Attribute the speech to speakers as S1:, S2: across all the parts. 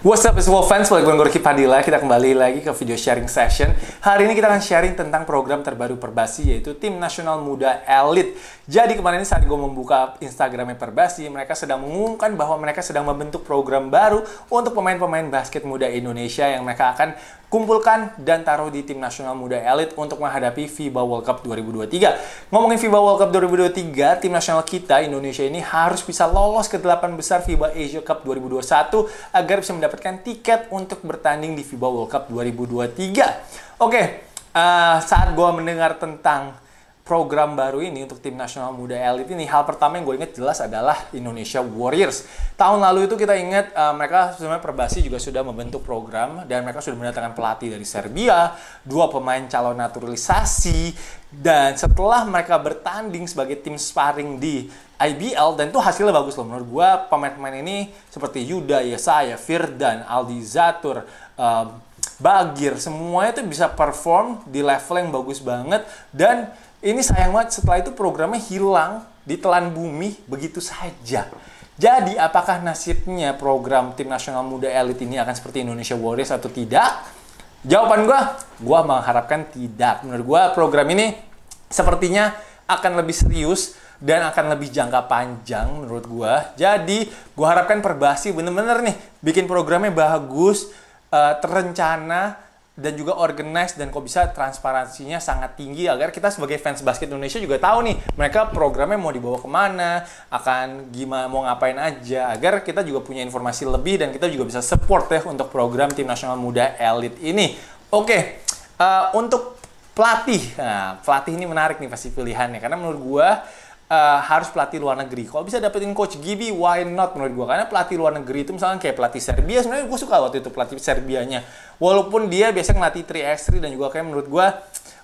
S1: What's up semua fans, balik gue Gorky Padilla Kita kembali lagi ke video sharing session Hari ini kita akan sharing tentang program terbaru Perbasi Yaitu Tim Nasional Muda elit. Jadi kemarin ini saat gue membuka Instagramnya Perbasi Mereka sedang mengumumkan bahwa mereka sedang membentuk program baru Untuk pemain-pemain basket muda Indonesia Yang mereka akan kumpulkan dan taruh di tim nasional muda elit untuk menghadapi FIBA World Cup 2023. Ngomongin FIBA World Cup 2023, tim nasional kita Indonesia ini harus bisa lolos ke delapan besar FIBA Asia Cup 2021 agar bisa mendapatkan mendapatkan tiket untuk bertanding di FIBA World Cup 2023. Oke, okay, uh, eh, saat gue mendengar tentang program baru ini untuk tim nasional muda elit ini hal pertama yang gue inget jelas adalah Indonesia Warriors. Tahun lalu itu kita inget uh, eh, mereka sebenarnya Perbasi juga sudah membentuk program dan mereka sudah mendatangkan pelatih dari Serbia, dua pemain calon naturalisasi dan setelah mereka bertanding sebagai tim sparring di IBL dan itu hasilnya bagus loh menurut gue pemain-pemain ini seperti Yuda, Yesaya, Firdan, Aldi Zatur, uh, eh, Bagir semuanya itu bisa perform di level yang bagus banget dan ini sayang banget setelah itu programnya hilang, ditelan bumi begitu saja. Jadi apakah nasibnya program tim nasional muda elit ini akan seperti Indonesia Warriors atau tidak? Jawaban gue, gue mengharapkan tidak. Menurut gue program ini sepertinya akan lebih serius dan akan lebih jangka panjang menurut gue. Jadi gue harapkan Perbasi bener-bener nih bikin programnya bagus, eh, terencana, dan juga organized dan kok bisa transparansinya sangat tinggi agar kita sebagai fans basket Indonesia juga tahu nih mereka programnya mau dibawa kemana akan gimana mau ngapain aja agar kita juga punya informasi lebih dan kita juga bisa support ya untuk program tim nasional muda elit ini oke uh, untuk pelatih nah, pelatih ini menarik nih pasti pilihannya karena menurut gua uh, harus pelatih luar negeri. Kalau bisa dapetin coach Gibi, why not menurut gue? Karena pelatih luar negeri itu misalnya kayak pelatih Serbia, sebenarnya gue suka waktu itu pelatih Serbianya. Walaupun dia biasanya ngelatih 3x3 dan juga kayak menurut gue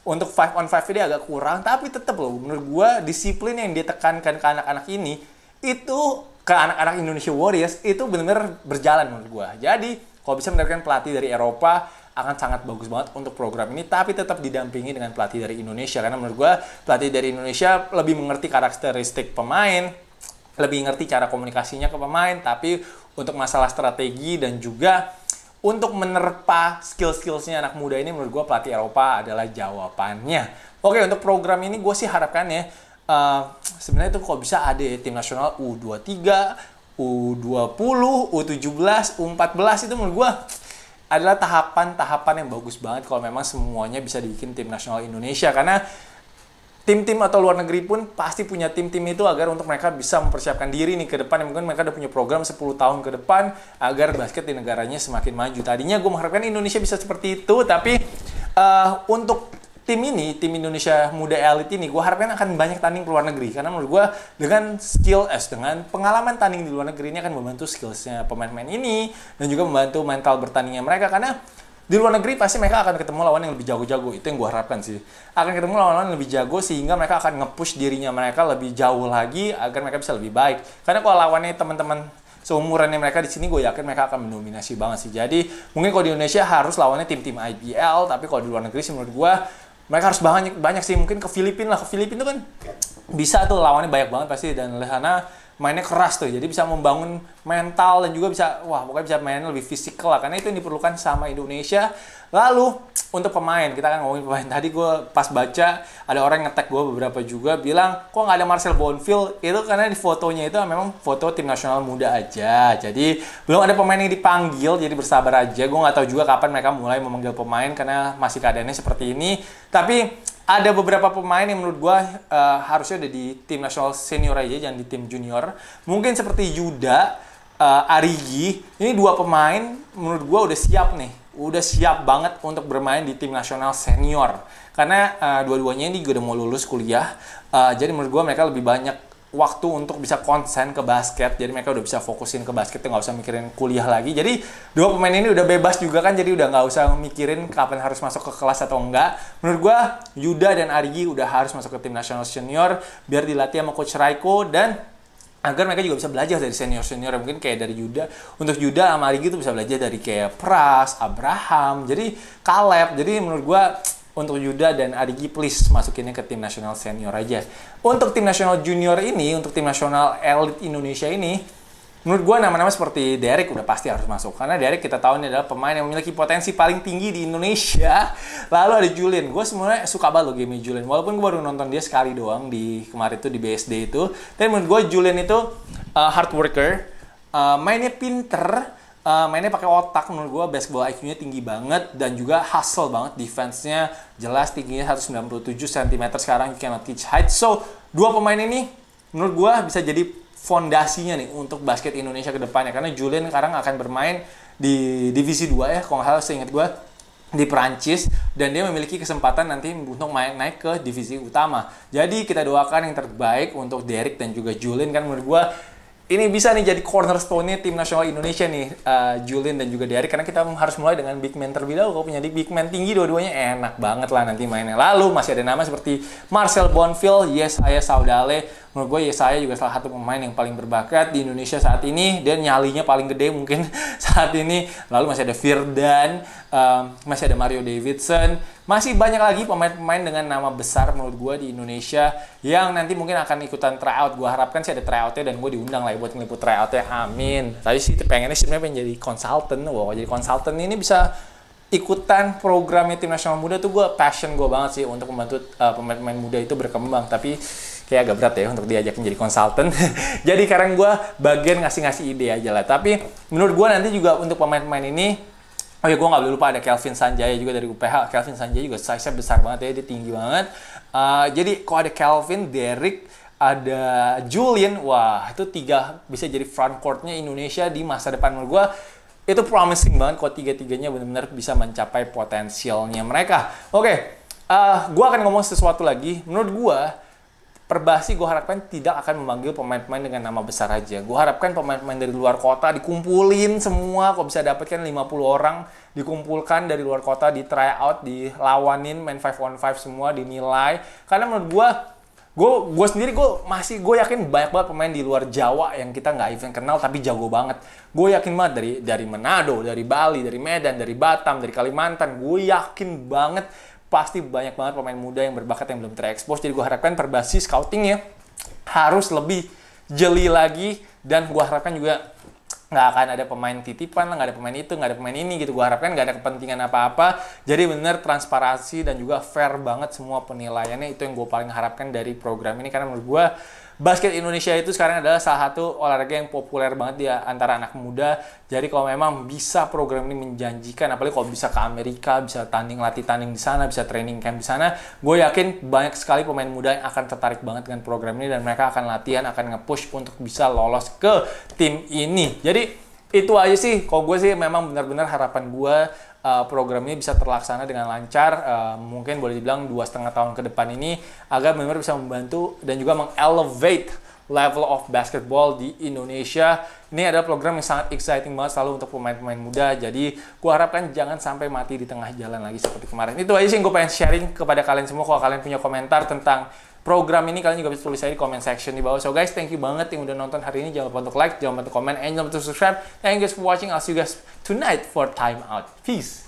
S1: untuk 5 on 5 dia agak kurang, tapi tetap loh menurut gue disiplin yang dia tekankan ke anak-anak ini itu ke anak-anak Indonesia Warriors itu benar-benar berjalan menurut gue. Jadi kalau bisa mendapatkan pelatih dari Eropa akan sangat bagus banget untuk program ini tapi tetap didampingi dengan pelatih dari Indonesia karena menurut gue pelatih dari Indonesia lebih mengerti karakteristik pemain lebih ngerti cara komunikasinya ke pemain tapi untuk masalah strategi dan juga untuk menerpa skill-skillsnya anak muda ini menurut gue pelatih Eropa adalah jawabannya oke untuk program ini gue sih harapkan ya uh, sebenarnya itu kok bisa ada ya, tim nasional U23 U20, U17, U14 itu menurut gue adalah tahapan-tahapan yang bagus banget kalau memang semuanya bisa dibikin tim nasional Indonesia karena tim-tim atau luar negeri pun pasti punya tim-tim itu agar untuk mereka bisa mempersiapkan diri nih ke depan. Mungkin mereka udah punya program 10 tahun ke depan agar basket di negaranya semakin maju. Tadinya gue mengharapkan Indonesia bisa seperti itu, tapi uh, untuk tim ini, tim Indonesia muda elit ini, gue harapkan akan banyak tanding ke luar negeri. Karena menurut gue dengan skill S, eh, dengan pengalaman tanding di luar negeri ini akan membantu skillsnya pemain-pemain ini dan juga membantu mental bertandingnya mereka. Karena di luar negeri pasti mereka akan ketemu lawan yang lebih jago-jago. Itu yang gue harapkan sih. Akan ketemu lawan-lawan yang lebih jago sehingga mereka akan nge-push dirinya mereka lebih jauh lagi agar mereka bisa lebih baik. Karena kalau lawannya teman-teman seumurannya mereka di sini gue yakin mereka akan mendominasi banget sih. Jadi mungkin kalau di Indonesia harus lawannya tim-tim IBL, tapi kalau di luar negeri sih menurut gue mereka harus banyak banyak sih mungkin ke Filipina lah ke Filipina tuh kan bisa tuh lawannya banyak banget pasti dan oleh sana mainnya keras tuh jadi bisa membangun mental dan juga bisa wah pokoknya bisa main lebih fisikal lah karena itu yang diperlukan sama Indonesia lalu untuk pemain kita kan ngomongin pemain tadi gue pas baca ada orang ngetek gue beberapa juga bilang kok nggak ada Marcel Bonfil itu karena di fotonya itu memang foto tim nasional muda aja jadi belum ada pemain yang dipanggil jadi bersabar aja gue nggak tahu juga kapan mereka mulai memanggil pemain karena masih keadaannya seperti ini tapi ada beberapa pemain yang menurut gue uh, harusnya ada di tim nasional senior aja jangan di tim junior mungkin seperti Yuda uh, Arigi ini dua pemain menurut gue udah siap nih udah siap banget untuk bermain di tim nasional senior karena uh, dua-duanya ini gue udah mau lulus kuliah uh, jadi menurut gue mereka lebih banyak waktu untuk bisa konsen ke basket jadi mereka udah bisa fokusin ke basket nggak usah mikirin kuliah lagi jadi dua pemain ini udah bebas juga kan jadi udah nggak usah mikirin kapan harus masuk ke kelas atau enggak menurut gue Yuda dan Arigi udah harus masuk ke tim nasional senior biar dilatih sama coach Raiko dan agar mereka juga bisa belajar dari senior senior mungkin kayak dari Yuda untuk Yuda sama Rigi itu bisa belajar dari kayak Pras, Abraham, jadi Kaleb Jadi menurut gue untuk Yuda dan Arigi please masukinnya ke tim nasional senior aja. Untuk tim nasional junior ini, untuk tim nasional elit Indonesia ini, menurut gue nama-nama seperti Derek udah pasti harus masuk karena Derek kita tahu ini adalah pemain yang memiliki potensi paling tinggi di Indonesia lalu ada Julian gue sebenarnya suka banget loh game Julian walaupun gue baru nonton dia sekali doang di kemarin itu di BSD itu tapi menurut gue Julian itu uh, hard worker uh, mainnya pinter uh, mainnya pakai otak menurut gue baseball IQ-nya tinggi banget dan juga hustle banget defense-nya jelas tingginya 197 cm sekarang you cannot teach height so dua pemain ini menurut gue bisa jadi fondasinya nih untuk basket Indonesia ke depannya karena Julian sekarang akan bermain di divisi 2 ya kalau salah seingat gue di Perancis dan dia memiliki kesempatan nanti untuk main naik ke divisi utama. Jadi kita doakan yang terbaik untuk Derek dan juga Julian kan menurut gue ini bisa nih jadi cornerstone-nya tim nasional Indonesia nih, uh, Julin dan juga Derek, karena kita harus mulai dengan big man terlebih dahulu. Kalau punya big man tinggi dua-duanya enak banget lah nanti mainnya. Lalu masih ada nama seperti Marcel Bonfil, Yesaya Saudale. Menurut gue Yesaya juga salah satu pemain yang paling berbakat di Indonesia saat ini. Dan nyalinya paling gede mungkin saat ini. Lalu masih ada Firdan, um, masih ada Mario Davidson, masih banyak lagi pemain-pemain dengan nama besar menurut gue di Indonesia yang nanti mungkin akan ikutan tryout. Gue harapkan sih ada tryoutnya dan gue diundang lah ya buat ngeliput tryoutnya. Amin. Tapi sih pengennya sih, pengen jadi konsultan. Wow, jadi konsultan ini bisa ikutan programnya tim nasional muda tuh gue passion gue banget sih untuk membantu pemain eh, pemain-pemain muda itu berkembang tapi kayak agak berat ya untuk diajak menjadi konsultan jadi sekarang gue bagian ngasih-ngasih ide aja lah tapi menurut gue nanti juga untuk pemain-pemain ini Oh ya gue nggak lupa ada Kelvin Sanjaya juga dari UPH. Kelvin Sanjaya juga size-nya besar banget ya, dia tinggi banget. Uh, jadi kalau ada Kelvin, Derek, ada Julian, wah itu tiga bisa jadi front courtnya Indonesia di masa depan menurut gue itu promising banget kalau tiga-tiganya benar-benar bisa mencapai potensialnya mereka. Oke, okay, uh, eh, gue akan ngomong sesuatu lagi. Menurut gue Perbasi gue harapkan tidak akan memanggil pemain-pemain dengan nama besar aja. Gue harapkan pemain-pemain dari luar kota dikumpulin semua. Kok bisa dapatkan 50 orang dikumpulkan dari luar kota, di tryout, dilawanin, main 5 on 5 semua, dinilai. Karena menurut gue, gue gue sendiri gue masih gue yakin banyak banget pemain di luar Jawa yang kita nggak even kenal tapi jago banget gue yakin banget dari dari Manado dari Bali dari Medan dari Batam dari Kalimantan gue yakin banget pasti banyak banget pemain muda yang berbakat yang belum terekspos. Jadi gue harapkan perbasi scoutingnya harus lebih jeli lagi dan gue harapkan juga nggak akan ada pemain titipan nggak ada pemain itu, nggak ada pemain ini gitu. Gue harapkan nggak ada kepentingan apa-apa. Jadi bener transparansi dan juga fair banget semua penilaiannya itu yang gue paling harapkan dari program ini karena menurut gue basket Indonesia itu sekarang adalah salah satu olahraga yang populer banget ya antara anak muda. Jadi kalau memang bisa program ini menjanjikan, apalagi kalau bisa ke Amerika, bisa tanding latih tanding di sana, bisa training camp di sana, gue yakin banyak sekali pemain muda yang akan tertarik banget dengan program ini dan mereka akan latihan, akan nge-push untuk bisa lolos ke tim ini. Jadi itu aja sih kalau gue sih memang benar-benar harapan gue uh, program ini bisa terlaksana dengan lancar uh, mungkin boleh dibilang dua setengah tahun ke depan ini agar benar-benar bisa membantu dan juga mengelevate level of basketball di Indonesia. Ini ada program yang sangat exciting banget selalu untuk pemain-pemain muda. Jadi gue harapkan jangan sampai mati di tengah jalan lagi seperti kemarin. Itu aja sih yang gue pengen sharing kepada kalian semua. Kalau kalian punya komentar tentang program ini kalian juga bisa tulis aja di comment section di bawah. So guys, thank you banget yang udah nonton hari ini. Jangan lupa untuk like, jangan lupa untuk comment, and jangan lupa untuk subscribe. Thank you guys for watching. I'll see you guys tonight for time out. Peace.